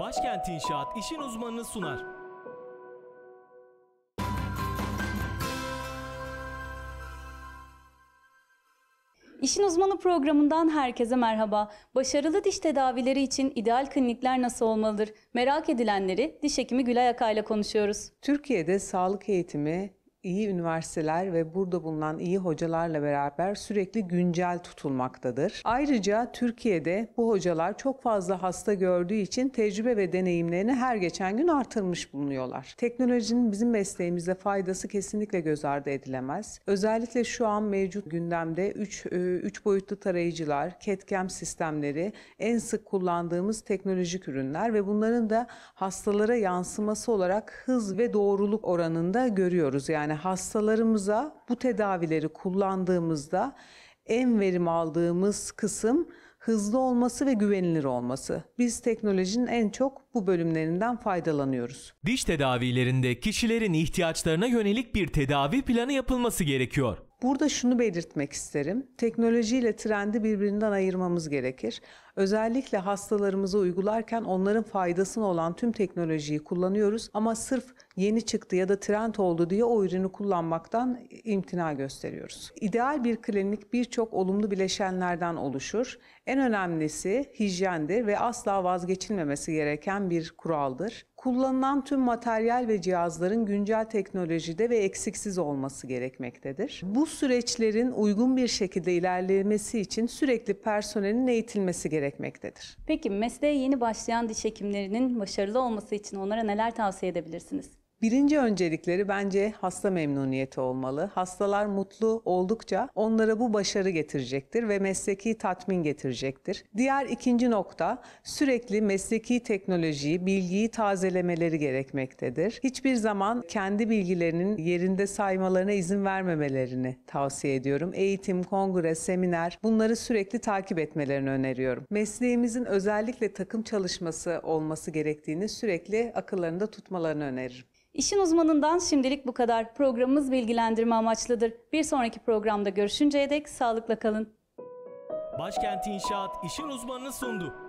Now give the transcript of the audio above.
Başkent İnşaat işin uzmanını sunar. İşin Uzmanı programından herkese merhaba. Başarılı diş tedavileri için ideal klinikler nasıl olmalıdır? Merak edilenleri diş hekimi Gülay ile konuşuyoruz. Türkiye'de sağlık eğitimi iyi üniversiteler ve burada bulunan iyi hocalarla beraber sürekli güncel tutulmaktadır. Ayrıca Türkiye'de bu hocalar çok fazla hasta gördüğü için tecrübe ve deneyimlerini her geçen gün artırmış bulunuyorlar. Teknolojinin bizim mesleğimizde faydası kesinlikle göz ardı edilemez. Özellikle şu an mevcut gündemde 3 e, boyutlu tarayıcılar, ketkem sistemleri en sık kullandığımız teknolojik ürünler ve bunların da hastalara yansıması olarak hız ve doğruluk oranında görüyoruz. Yani hastalarımıza bu tedavileri kullandığımızda en verim aldığımız kısım hızlı olması ve güvenilir olması. Biz teknolojinin en çok bu bölümlerinden faydalanıyoruz. Diş tedavilerinde kişilerin ihtiyaçlarına yönelik bir tedavi planı yapılması gerekiyor. Burada şunu belirtmek isterim. Teknolojiyle trendi birbirinden ayırmamız gerekir. Özellikle hastalarımıza uygularken onların faydasına olan tüm teknolojiyi kullanıyoruz ama sırf yeni çıktı ya da trend oldu diye o ürünü kullanmaktan imtina gösteriyoruz. İdeal bir klinik birçok olumlu bileşenlerden oluşur. En önemlisi hijyendir ve asla vazgeçilmemesi gereken bir kuraldır. Kullanılan tüm materyal ve cihazların güncel teknolojide ve eksiksiz olması gerekmektedir. Bu süreçlerin uygun bir şekilde ilerlemesi için sürekli personelin eğitilmesi gerekmektedir gerekmektedir. Peki mesleğe yeni başlayan diş hekimlerinin başarılı olması için onlara neler tavsiye edebilirsiniz? Birinci öncelikleri bence hasta memnuniyeti olmalı. Hastalar mutlu oldukça onlara bu başarı getirecektir ve mesleki tatmin getirecektir. Diğer ikinci nokta sürekli mesleki teknolojiyi, bilgiyi tazelemeleri gerekmektedir. Hiçbir zaman kendi bilgilerinin yerinde saymalarına izin vermemelerini tavsiye ediyorum. Eğitim, kongre, seminer bunları sürekli takip etmelerini öneriyorum. Mesleğimizin özellikle takım çalışması olması gerektiğini sürekli akıllarında tutmalarını öneririm. İşin uzmanından şimdilik bu kadar. Programımız bilgilendirme amaçlıdır. Bir sonraki programda görüşünceye dek sağlıkla kalın. Başkenti İnşaat işin Uzmanı'nı sundu.